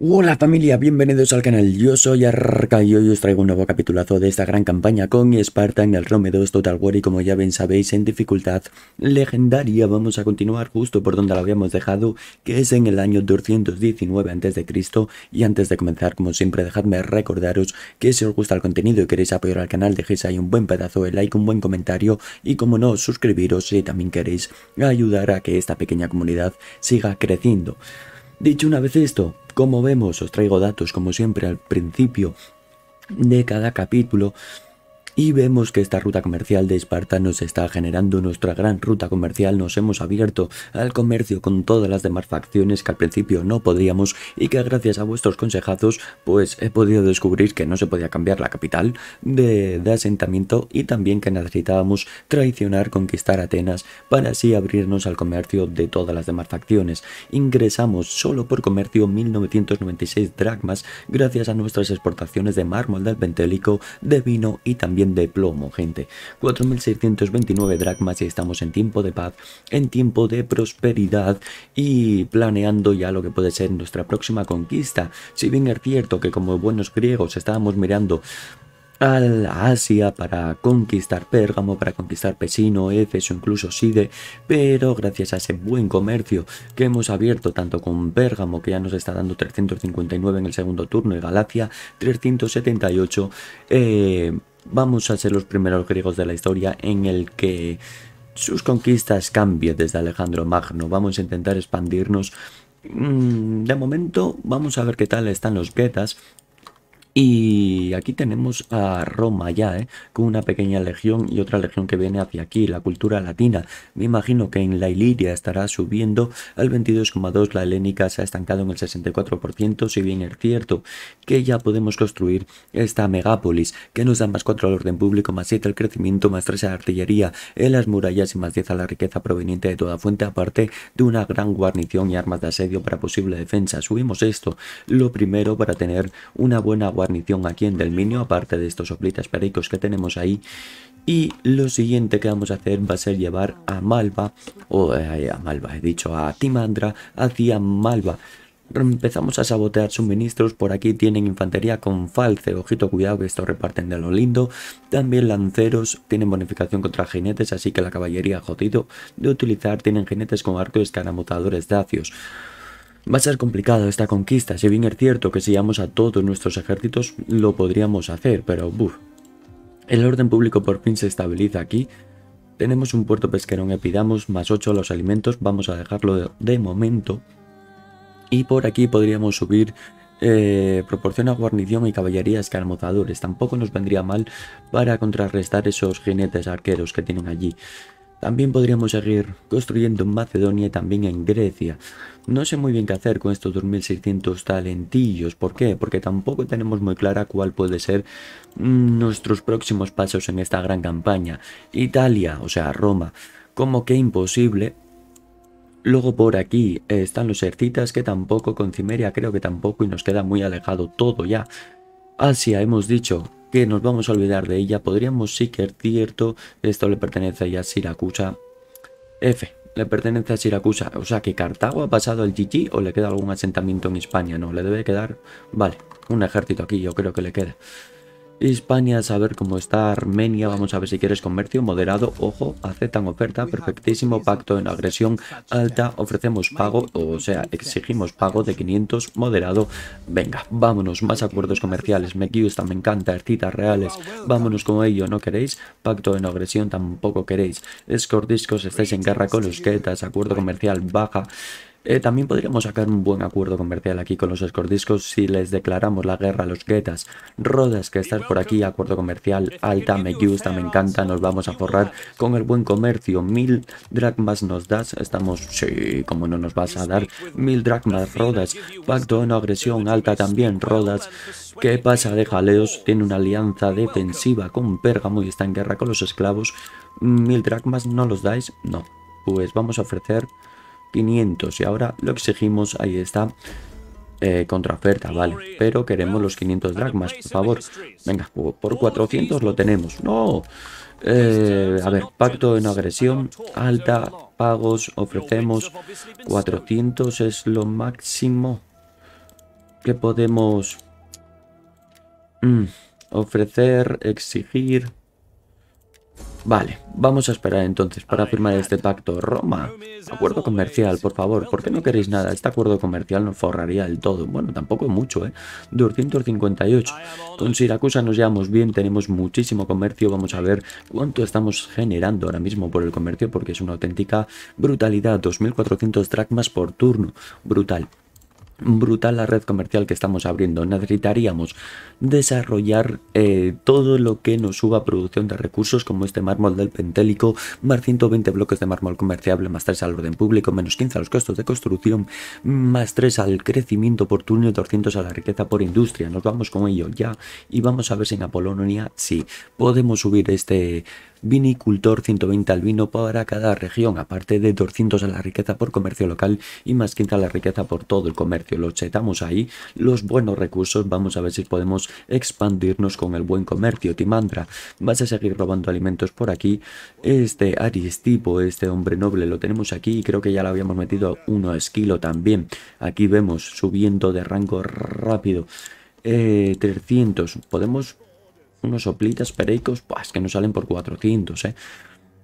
Hola familia, bienvenidos al canal, yo soy Arca y hoy os traigo un nuevo capitulazo de esta gran campaña con en el Rome 2, Total War y como ya bien sabéis en dificultad legendaria vamos a continuar justo por donde la habíamos dejado que es en el año 219 a.C. y antes de comenzar como siempre dejadme recordaros que si os gusta el contenido y queréis apoyar al canal dejéis ahí un buen pedazo de like, un buen comentario y como no suscribiros si también queréis ayudar a que esta pequeña comunidad siga creciendo. Dicho una vez esto, como vemos, os traigo datos como siempre al principio de cada capítulo y vemos que esta ruta comercial de Esparta nos está generando nuestra gran ruta comercial, nos hemos abierto al comercio con todas las demás facciones que al principio no podíamos y que gracias a vuestros consejazos pues he podido descubrir que no se podía cambiar la capital de, asentamiento y también que necesitábamos traicionar, conquistar Atenas para así abrirnos al comercio de todas las demás facciones. Ingresamos solo por comercio 1996 dracmas gracias a nuestras exportaciones de mármol del Pentélico, de vino y también de plomo, gente. 4.629 dracmas y estamos en tiempo de paz, en tiempo de prosperidad y planeando ya lo que puede ser nuestra próxima conquista. Si bien es cierto que como buenos griegos estábamos mirando a Asia para conquistar Pérgamo, para conquistar Pesino, Éfeso, incluso Side, pero gracias a ese buen comercio que hemos abierto tanto con Pérgamo, que ya nos está dando 359 en el segundo turno, y Galacia 378, eh, vamos a ser los primeros griegos de la historia en el que sus conquistas cambien desde Alejandro Magno. Vamos a intentar expandirnos. Mm, de momento, vamos a ver qué tal están los guetas, y aquí tenemos a Roma ya, ¿eh? con una pequeña legión y otra legión que viene hacia aquí, la cultura latina. Me imagino que en la Iliria estará subiendo al 22,2, la helénica se ha estancado en el 64%, si bien es cierto que ya podemos construir esta megápolis, que nos da más 4 al orden público, más 7 al crecimiento, más 3 a la artillería, en las murallas y más 10 a la riqueza proveniente de toda fuente, aparte de una gran guarnición y armas de asedio para posible defensa. Subimos esto, lo primero para tener una buena guarnición aquí en Delminio, aparte de estos soplitas pericos que tenemos ahí. Y lo siguiente que vamos a hacer va a ser llevar a Malva, o eh, a Malva, he dicho, a Timandra hacia Malva. Empezamos a sabotear suministros, por aquí tienen infantería con falce, ojito cuidado que esto reparten de lo lindo. También lanceros, tienen bonificación contra jinetes, así que la caballería jodido de utilizar, tienen jinetes con arco y escaramotadores dacios. Va a ser complicado esta conquista, si bien es cierto que si llamamos a todos nuestros ejércitos lo podríamos hacer, pero buf. El orden público por fin se estabiliza aquí. Tenemos un puerto pesquero en Epidamos, más 8 los alimentos, vamos a dejarlo de, momento. Y por aquí podríamos subir eh, proporciona guarnición y caballería escarmozadores. Tampoco nos vendría mal para contrarrestar esos jinetes arqueros que tienen allí. También podríamos seguir construyendo en Macedonia y también en Grecia. No sé muy bien qué hacer con estos 2600 talentillos. ¿Por qué? Porque tampoco tenemos muy clara cuál puede ser mm, nuestros próximos pasos en esta gran campaña. Italia, o sea, Roma. Como que imposible, Luego por aquí eh, están los Ercitas, que tampoco, con Cimeria creo que tampoco, y nos queda muy alejado todo ya. Asia, hemos dicho que nos vamos a olvidar de ella, podríamos sí que es cierto, esto le pertenece ya a Siracusa. F le pertenece a Siracusa. O sea que Cartago ha pasado el GG o le queda algún asentamiento en España. No, le debe quedar... Vale, un ejército aquí yo creo que le queda. España, a saber cómo está Armenia, vamos a ver si quieres comercio moderado, ojo, aceptan oferta, perfectísimo, pacto en agresión alta, ofrecemos pago, o sea, exigimos pago de 500 moderado, venga, vámonos, más acuerdos comerciales, me gusta, me encanta, citas reales, vámonos con ello, ¿no queréis? Pacto en agresión tampoco queréis, escordiscos, estáis en guerra con los quetas, acuerdo comercial baja, eh, también podríamos sacar un buen acuerdo comercial aquí con los escordiscos si les declaramos la guerra a los guetas. Rodas, que estás por aquí, acuerdo comercial, alta, me gusta, me encanta, nos vamos a forrar con el buen comercio. Mil dracmas nos das, estamos, sí, como no nos vas a dar, mil dracmas, Rodas, pacto no agresión, alta también, Rodas. ¿Qué pasa de jaleos? Tiene una alianza defensiva con Pérgamo y está en guerra con los esclavos. Mil dracmas no los dais, no. Pues vamos a ofrecer 500 y ahora lo exigimos, ahí está, eh, contra oferta, vale, pero queremos los 500 dracmas, por favor, venga, por 400 lo tenemos, no, eh, a ver, pacto en agresión, alta, pagos, ofrecemos 400 es lo máximo que podemos mm, ofrecer, exigir, Vale, vamos a esperar entonces para firmar este pacto. Roma, acuerdo comercial, por favor, ¿por qué no queréis nada? Este acuerdo comercial nos forraría del todo. Bueno, tampoco mucho, ¿eh? 258. Con Siracusa nos llevamos bien, tenemos muchísimo comercio. Vamos a ver cuánto estamos generando ahora mismo por el comercio, porque es una auténtica brutalidad. 2.400 dracmas por turno. Brutal brutal la red comercial que estamos abriendo. Necesitaríamos desarrollar eh, todo lo que nos suba producción de recursos como este mármol del Pentélico, más 120 bloques de mármol comerciable, más 3 al orden público, menos 15 a los costos de construcción, más 3 al crecimiento oportuno y 200 a la riqueza por industria. Nos vamos con ello ya y vamos a ver si en Apolonia, sí, podemos subir este vinicultor, 120 al vino para cada región, aparte de 200 a la riqueza por comercio local y más 15 a la riqueza por todo el comercio. Lo chetamos ahí, los buenos recursos, vamos a ver si podemos expandirnos con el buen comercio. Timandra, vas a seguir robando alimentos por aquí. Este Aristipo, este hombre noble, lo tenemos aquí y creo que ya lo habíamos metido uno esquilo también. Aquí vemos subiendo de rango rápido. 300, eh, podemos unos soplitas pereicos, pues que no salen por 400, ¿eh?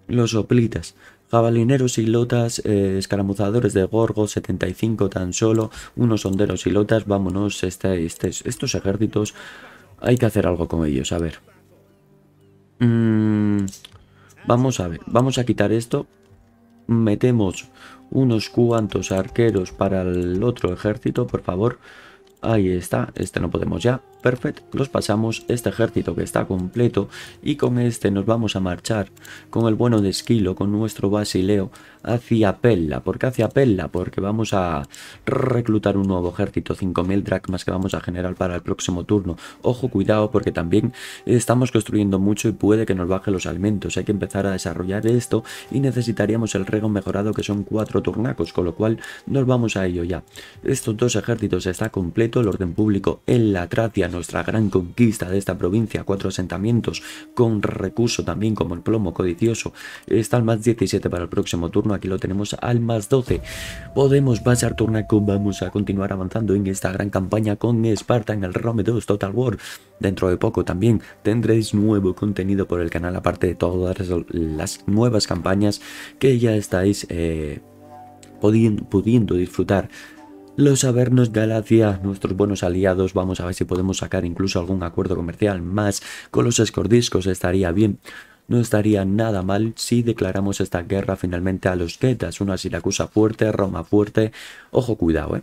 Los soplitas, jabalineros y lotas, eh, escaramuzadores de gorgo, 75 tan solo, unos honderos y lotas, vámonos, este, este, estos ejércitos, hay que hacer algo con ellos, a ver. Mm, vamos a ver, vamos a quitar esto, metemos unos cuantos arqueros para el otro ejército, por favor. Ahí está, este no podemos ya. Perfecto, nos pues pasamos este ejército que está completo y con este nos vamos a marchar con el bueno de Esquilo, con nuestro Basileo, hacia Pella. ¿Por qué hacia Pella? Porque vamos a reclutar un nuevo ejército, 5.000 dracmas que vamos a generar para el próximo turno. Ojo, cuidado, porque también estamos construyendo mucho y puede que nos baje los alimentos. Hay que empezar a desarrollar esto y necesitaríamos el rego mejorado que son cuatro turnacos, con lo cual nos vamos a ello ya. Estos dos ejércitos está completo, el orden público en la Tracia nuestra gran conquista de esta provincia, cuatro asentamientos con recurso también como el plomo codicioso. Está al más 17 para el próximo turno, aquí lo tenemos al más 12. Podemos pasar turnaco, vamos a continuar avanzando en esta gran campaña con Esparta en el Rome 2 Total War. Dentro de poco también tendréis nuevo contenido por el canal, aparte de todas las nuevas campañas que ya estáis... Eh, pudiendo disfrutar los Avernos Galacia, nuestros buenos aliados, vamos a ver si podemos sacar incluso algún acuerdo comercial más con los escordiscos, estaría bien. No estaría nada mal si declaramos esta guerra finalmente a los Getas, una Siracusa fuerte, Roma fuerte, ojo cuidado, eh.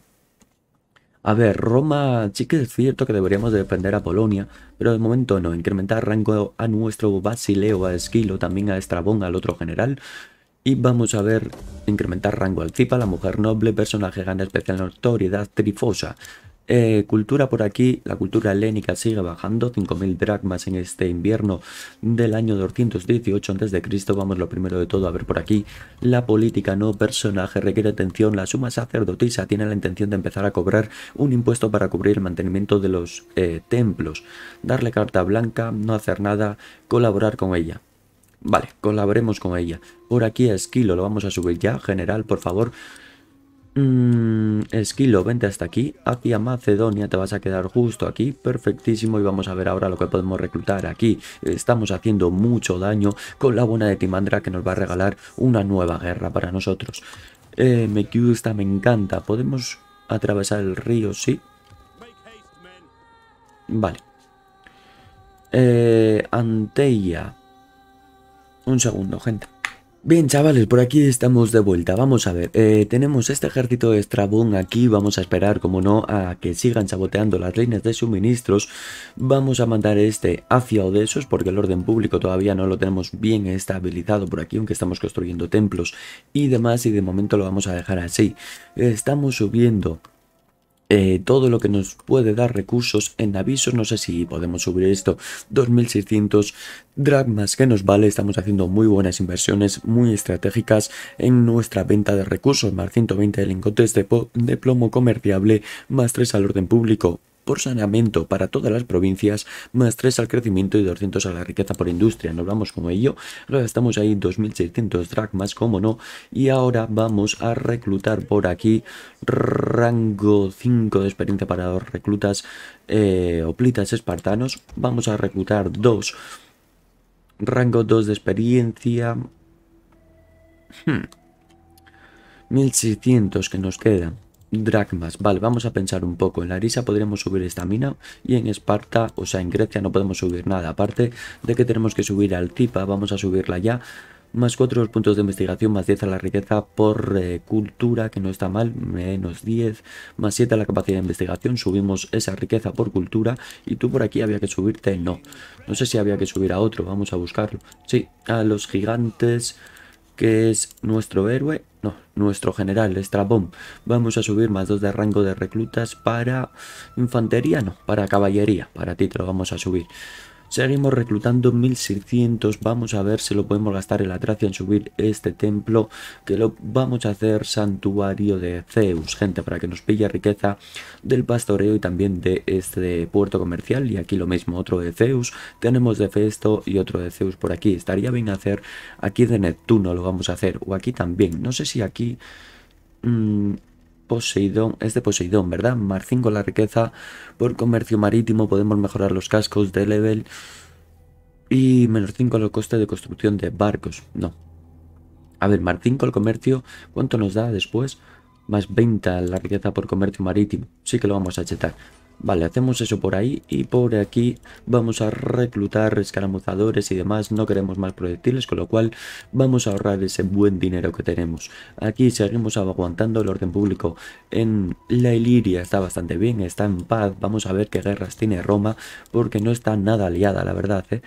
A ver, Roma sí que es cierto que deberíamos defender a Polonia, pero de momento no, incrementar rango a nuestro Basileo, a Esquilo, también a Estrabón, al otro general, y vamos a ver incrementar rango al Cipa, la mujer noble, personaje gana especial notoriedad, trifosa. Eh, cultura por aquí, la cultura helénica sigue bajando, 5.000 dracmas en este invierno del año 218 a.C. Vamos lo primero de todo a ver por aquí. La política no personaje requiere atención. La suma sacerdotisa tiene la intención de empezar a cobrar un impuesto para cubrir el mantenimiento de los eh, templos. Darle carta blanca, no hacer nada, colaborar con ella. Vale, colaboremos con ella. Por aquí a Esquilo lo vamos a subir ya. General, por favor. Mm, esquilo, vente hasta aquí. Hacia Macedonia te vas a quedar justo aquí. Perfectísimo. Y vamos a ver ahora lo que podemos reclutar aquí. Estamos haciendo mucho daño con la buena de Timandra que nos va a regalar una nueva guerra para nosotros. Eh, me gusta, me encanta. ¿Podemos atravesar el río? Sí. Vale. Eh, Anteia. Un segundo, gente. Bien, chavales, por aquí estamos de vuelta. Vamos a ver, eh, tenemos este ejército de Estrabón aquí. Vamos a esperar, como no, a que sigan saboteando las líneas de suministros. Vamos a mandar este hacia Odesos, porque el orden público todavía no lo tenemos bien estabilizado por aquí, aunque estamos construyendo templos y demás, y de momento lo vamos a dejar así. Estamos subiendo eh, todo lo que nos puede dar recursos en avisos, no sé si podemos subir esto, 2600 dracmas que nos vale, estamos haciendo muy buenas inversiones, muy estratégicas en nuestra venta de recursos, más 120 de de, de plomo comerciable, más 3 al orden público, por saneamiento para todas las provincias, más 3 al crecimiento y 200 a la riqueza por industria. No vamos como ello, ahora estamos ahí 2.600 dracmas, como no, y ahora vamos a reclutar por aquí rango 5 de experiencia para dos reclutas eh, oplitas espartanos. Vamos a reclutar 2, rango 2 de experiencia. 1.600 hmm. que nos quedan. Dragmas, Vale, vamos a pensar un poco. En Larisa podremos subir esta mina y en Esparta, o sea, en Grecia no podemos subir nada. Aparte de que tenemos que subir al Tipa, vamos a subirla ya. Más 4 puntos de investigación, más 10 a la riqueza por eh, cultura, que no está mal, menos 10, más 7 a la capacidad de investigación, subimos esa riqueza por cultura y tú por aquí había que subirte, no. No sé si había que subir a otro, vamos a buscarlo. Sí, a los gigantes que es nuestro héroe, no, nuestro general, Estrabón. Vamos a subir más dos de rango de reclutas para infantería, no, para caballería, para ti lo vamos a subir. Seguimos reclutando 1600, vamos a ver si lo podemos gastar en la tracia en subir este templo, que lo vamos a hacer santuario de Zeus, gente, para que nos pille riqueza del pastoreo y también de este puerto comercial. Y aquí lo mismo, otro de Zeus, tenemos de Festo y otro de Zeus por aquí. Estaría bien hacer aquí de Neptuno, lo vamos a hacer, o aquí también, no sé si aquí... Mm, Poseidón, es de Poseidón, ¿verdad? Mar 5 la riqueza, por comercio marítimo podemos mejorar los cascos de level y menos 5 los costes de construcción de barcos, no. A ver, mar 5 el comercio, ¿cuánto nos da después? Más 20 la riqueza por comercio marítimo, sí que lo vamos a chetar. Vale, hacemos eso por ahí y por aquí vamos a reclutar escaramuzadores y demás. No queremos más proyectiles, con lo cual vamos a ahorrar ese buen dinero que tenemos. Aquí seguimos aguantando el orden público. En la Iliria está bastante bien, está en paz. Vamos a ver qué guerras tiene Roma, porque no está nada aliada, la verdad. ¿eh?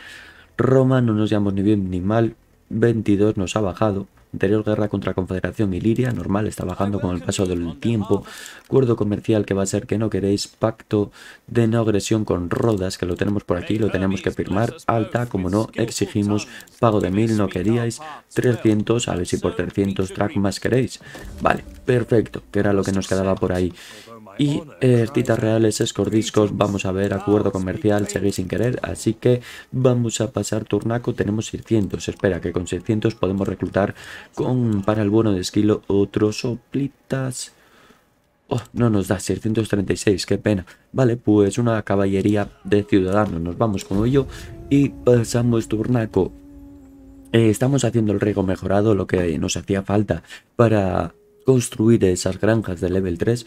Roma no nos llevamos ni bien ni mal. 22 nos ha bajado. Anterior guerra contra confederación Confederación Iliria, normal, está bajando con el paso del tiempo. Acuerdo comercial que va a ser que no queréis. Pacto de no agresión con Rodas, que lo tenemos por aquí, lo tenemos que firmar. Alta, como no, exigimos. Pago de mil, no queríais. 300, a ver si por 300 track más queréis. Vale, perfecto, que era lo que nos quedaba por ahí y eh, artistas reales, escordiscos, vamos a ver acuerdo comercial, seguí sin querer, así que vamos a pasar turnaco, tenemos 600, espera que con 600 podemos reclutar con para el bueno de esquilo otros soplitas. Oh, no nos da 636, qué pena. Vale, pues una caballería de ciudadanos, nos vamos con ello y pasamos turnaco. Eh, estamos haciendo el riego mejorado, lo que nos hacía falta para construir esas granjas de level 3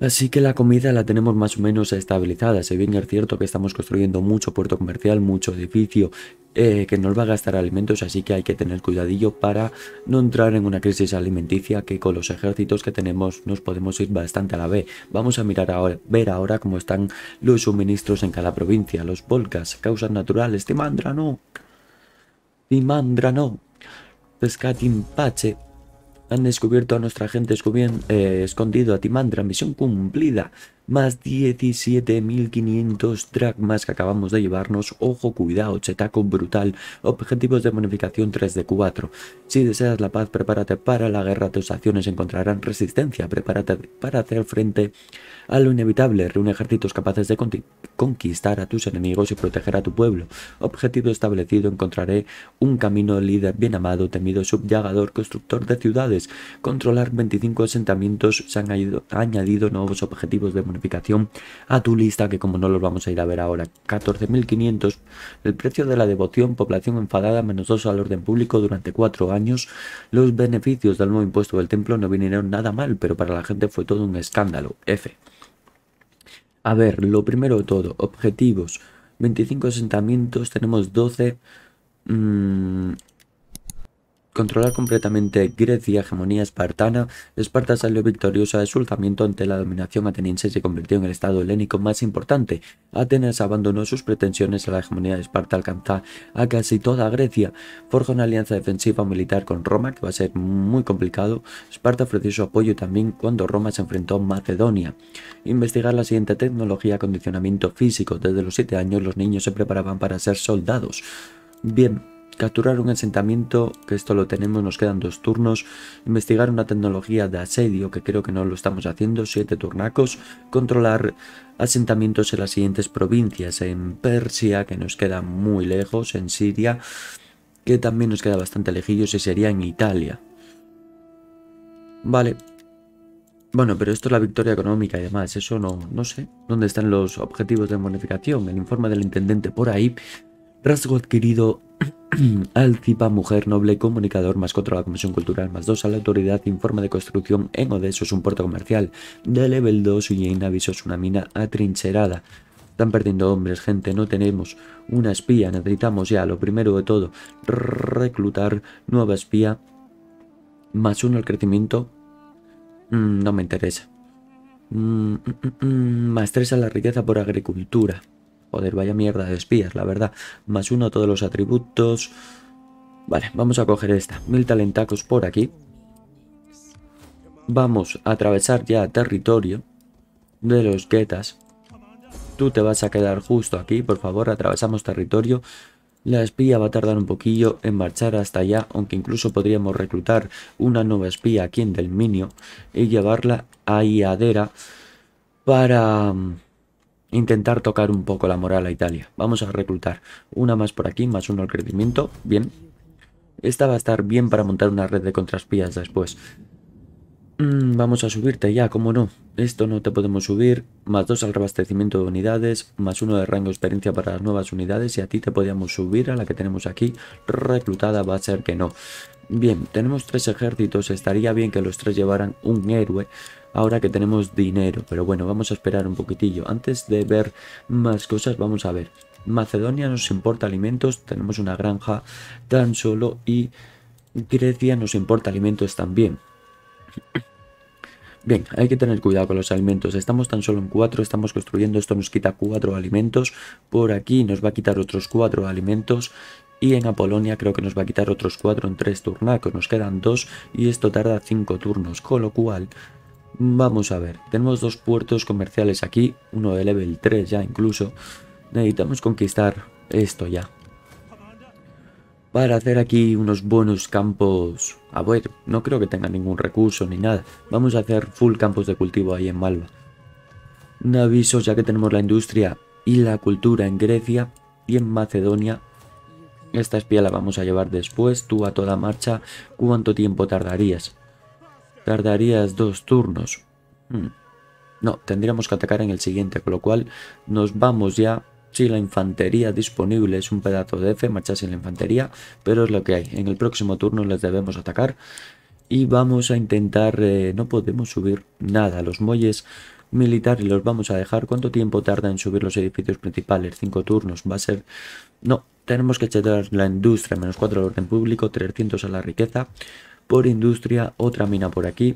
Así que la comida la tenemos más o menos estabilizada, si bien es cierto que estamos construyendo mucho puerto comercial, mucho edificio eh, que nos va a gastar alimentos, así que hay que tener cuidadillo para no entrar en una crisis alimenticia que con los ejércitos que tenemos nos podemos ir bastante a la B. Vamos a mirar ahora, ver ahora cómo están los suministros en cada provincia, los volcas, causas naturales, Timandra no, Timandra no, han descubierto a nuestra gente eh, escondido a Timandra. Misión cumplida más 17.500 dracmas que acabamos de llevarnos. Ojo, cuidado, chetaco brutal. Objetivos de bonificación 3 de 4. Si deseas la paz, prepárate para la guerra. Tus acciones encontrarán resistencia. Prepárate para hacer frente a lo inevitable. Reúne ejércitos capaces de conquistar a tus enemigos y proteger a tu pueblo. Objetivo establecido, encontraré un camino líder bien amado, temido, subyagador, constructor de ciudades. Controlar 25 asentamientos. Se han añadido nuevos objetivos de bonificación a tu lista, que como no los vamos a ir a ver ahora, 14.500. El precio de la devoción, población enfadada, menos 2 al orden público durante 4 años. Los beneficios del nuevo impuesto del templo no vinieron nada mal, pero para la gente fue todo un escándalo. F. A ver, lo primero de todo, objetivos. 25 asentamientos, tenemos 12 controlar completamente Grecia hegemonía espartana, Esparta salió victoriosa de su ante la dominación ateniense y se convirtió en el estado helénico más importante. Atenas abandonó sus pretensiones a la hegemonía de Esparta alcanzar a casi toda Grecia, Forja una alianza defensiva militar con Roma que va a ser muy complicado, Esparta ofreció su apoyo también cuando Roma se enfrentó a Macedonia. Investigar la siguiente tecnología, acondicionamiento físico, desde los 7 años los niños se preparaban para ser soldados. Bien, capturar un asentamiento, que esto lo tenemos, nos quedan dos turnos, investigar una tecnología de asedio, que creo que no lo estamos haciendo, siete turnacos, controlar asentamientos en las siguientes provincias, en Persia, que nos queda muy lejos, en Siria, que también nos queda bastante lejillo. y sería en Italia. Vale. Bueno, pero esto es la victoria económica y demás, eso no, no sé. ¿Dónde están los objetivos de bonificación? El informe del intendente por ahí rasgo adquirido Alcipa, mujer noble, comunicador, más cuatro a la Comisión Cultural, más dos a la Autoridad, informe de construcción en Odeso, es un puerto comercial. De level 2, y aviso es una mina atrincherada. Están perdiendo hombres, gente, no tenemos una espía, necesitamos ya, lo primero de todo, reclutar nueva espía, más uno al crecimiento, mm, no me interesa. Mm, mm, más tres a la riqueza por agricultura. Joder, vaya mierda de espías, la verdad. Más uno a todos los atributos. Vale, vamos a coger esta. Mil talentacos por aquí. Vamos a atravesar ya territorio de los guetas. Tú te vas a quedar justo aquí, por favor, atravesamos territorio. La espía va a tardar un poquillo en marchar hasta allá, aunque incluso podríamos reclutar una nueva espía aquí en Minio. y llevarla a Iadera para mm, intentar tocar un poco la moral a Italia. Vamos a reclutar una más por aquí, más uno al crecimiento. Bien. Esta va a estar bien para montar una red de contraspías después. Mm, vamos a subirte ya, cómo no. Esto no te podemos subir. Más dos al reabastecimiento de unidades. Más uno de rango experiencia para las nuevas unidades. Y a ti te podíamos subir a la que tenemos aquí. Reclutada va a ser que no. Bien, tenemos tres ejércitos. Estaría bien que los tres llevaran un héroe ahora que tenemos dinero. Pero bueno, vamos a esperar un poquitillo. Antes de ver más cosas, vamos a ver. Macedonia nos importa alimentos, tenemos una granja tan solo y Grecia nos importa alimentos también. Bien, hay que tener cuidado con los alimentos. Estamos tan solo en cuatro. estamos construyendo, esto nos quita cuatro alimentos. Por aquí nos va a quitar otros cuatro alimentos. Y en Apolonia creo que nos va a quitar otros cuatro en tres turnacos. Nos quedan 2 y esto tarda 5 turnos. Con lo cual Vamos a ver, tenemos dos puertos comerciales aquí, uno de level 3 ya incluso. Necesitamos conquistar esto ya. Para hacer aquí unos buenos campos... A ah, ver, no creo que tenga ningún recurso ni nada. Vamos a hacer full campos de cultivo ahí en Malva. Un aviso ya que tenemos la industria y la cultura en Grecia y en Macedonia. Esta espía la vamos a llevar después, tú a toda marcha. ¿Cuánto tiempo tardarías? tardarías dos turnos. Hmm. No, tendríamos que atacar en el siguiente, con lo cual nos vamos ya si la infantería disponible es un pedazo de F, marcharse en la infantería, pero es lo que hay. En el próximo turno les debemos atacar y vamos a intentar... Eh, no podemos subir nada, los muelles militares los vamos a dejar. ¿Cuánto tiempo tarda en subir los edificios principales? Cinco turnos, va a ser... No, tenemos que echar la industria, menos cuatro al orden público, 300 a la riqueza, por industria, otra mina por aquí.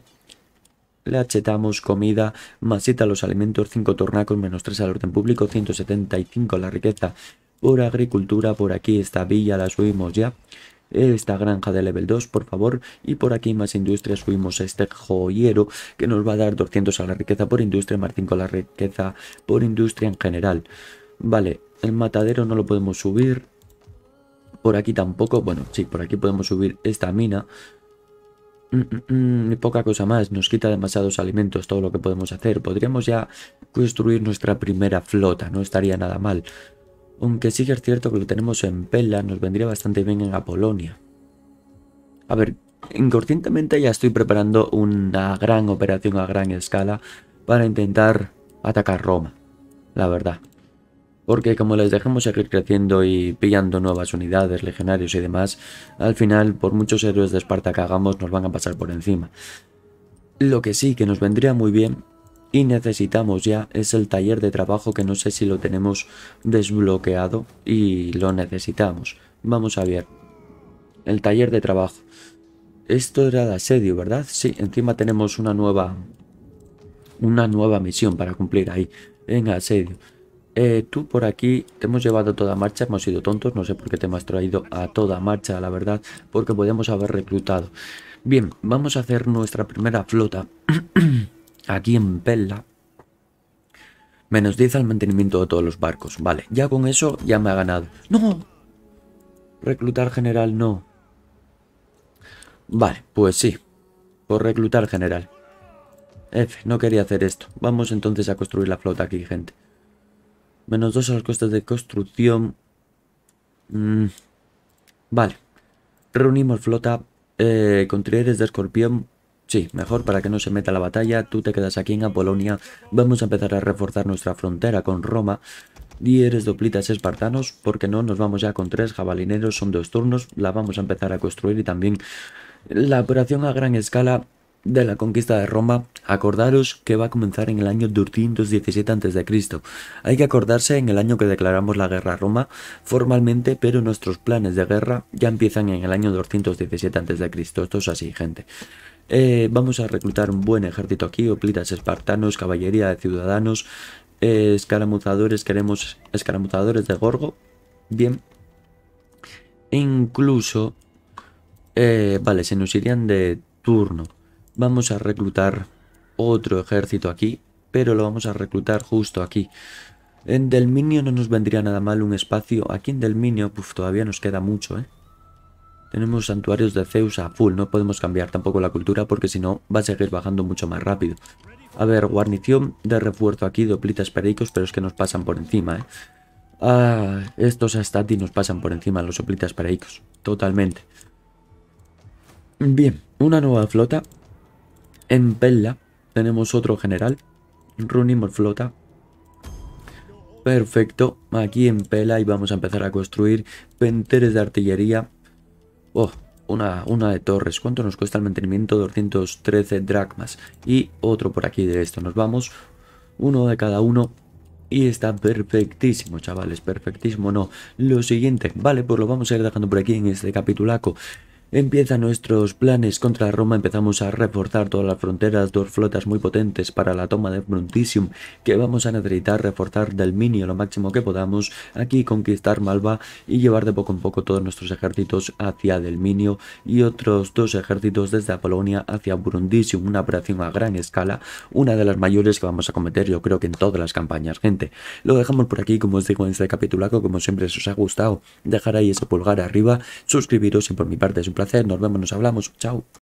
Le achetamos comida, masita los alimentos, 5 tornacos, menos 3 al orden público, 175 la riqueza por agricultura, por aquí esta villa la subimos ya, esta granja de level 2 por favor y por aquí más industria subimos este joyero que nos va a dar 200 a la riqueza por industria más 5 a la riqueza por industria en general vale el matadero no lo podemos subir por aquí tampoco bueno sí por aquí podemos subir esta mina y mm, mm, mm, poca cosa más, nos quita demasiados alimentos todo lo que podemos hacer. Podríamos ya construir nuestra primera flota, no estaría nada mal. Aunque sí que es cierto que lo tenemos en Pela, nos vendría bastante bien en Apolonia. A ver, inconscientemente ya estoy preparando una gran operación a gran escala para intentar atacar Roma, la verdad porque como les dejemos seguir creciendo y pillando nuevas unidades, legionarios y demás, al final por muchos héroes de Esparta que hagamos nos van a pasar por encima. Lo que sí que nos vendría muy bien y necesitamos ya es el taller de trabajo que no sé si lo tenemos desbloqueado y lo necesitamos. Vamos a ver. El taller de trabajo. Esto era de asedio, ¿verdad? Sí, encima tenemos una nueva una nueva misión para cumplir ahí en asedio. Eh, tú por aquí te hemos llevado a toda marcha, hemos sido tontos, no sé por qué te hemos traído a toda marcha, la verdad, porque podemos haber reclutado. Bien, vamos a hacer nuestra primera flota aquí en Pella. Menos 10 al mantenimiento de todos los barcos. Vale, ya con eso ya me ha ganado. ¡No! Reclutar general no. Vale, pues sí. Por reclutar general. F, no quería hacer esto. Vamos entonces a construir la flota aquí, gente. Menos dos a los costes de construcción. Mm, vale. Reunimos flota eh, con trieres de escorpión. Sí, mejor para que no se meta la batalla. Tú te quedas aquí en Apolonia. Vamos a empezar a reforzar nuestra frontera con Roma. Y eres doplitas espartanos. Porque no, nos vamos ya con tres jabalineros. Son dos turnos. La vamos a empezar a construir y también... La operación a gran escala de la conquista de Roma, acordaros que va a comenzar en el año 217 a.C. Hay que acordarse en el año que declaramos la guerra a Roma formalmente, pero nuestros planes de guerra ya empiezan en el año 217 a.C. Esto es así, gente. Eh, vamos a reclutar un buen ejército aquí, oplitas espartanos, caballería de ciudadanos, eh, escaramuzadores, queremos escaramuzadores de Gorgo. Bien. Incluso... Eh, vale, se nos irían de turno vamos a reclutar otro ejército aquí, pero lo vamos a reclutar justo aquí. En Delminio no nos vendría nada mal un espacio. Aquí en Delminio, todavía nos queda mucho, ¿eh? Tenemos santuarios de Zeus a full, no podemos cambiar tampoco la cultura porque si no va a seguir bajando mucho más rápido. A ver, guarnición de refuerzo aquí, doplitas pericos, pero es que nos pasan por encima, ¿eh? Ah, estos Astati nos pasan por encima, los soplitas pericos, totalmente. Bien, una nueva flota en Pella, tenemos otro general. Runimor flota. Perfecto. Aquí en Pela y vamos a empezar a construir penteres de artillería. Oh, una, una de torres. ¿Cuánto nos cuesta el mantenimiento? 213 dracmas. Y otro por aquí de esto. Nos vamos. Uno de cada uno. Y está perfectísimo, chavales. Perfectísimo, no. Lo siguiente. Vale, pues lo vamos a ir dejando por aquí en este capitulaco. Empiezan nuestros planes contra Roma, empezamos a reforzar todas las fronteras, dos flotas muy potentes para la toma de Brundisium, que vamos a necesitar reforzar del Minio lo máximo que podamos, aquí conquistar Malva y llevar de poco en poco todos nuestros ejércitos hacia Delminio y otros dos ejércitos desde Apolonia hacia Brundisium, una operación a gran escala, una de las mayores que vamos a cometer yo creo que en todas las campañas, gente. Lo dejamos por aquí, como os digo en este capitulaco, como siempre si os ha gustado, dejar ahí ese pulgar arriba, suscribiros y por mi parte es un placer nos vemos, nos hablamos, chao.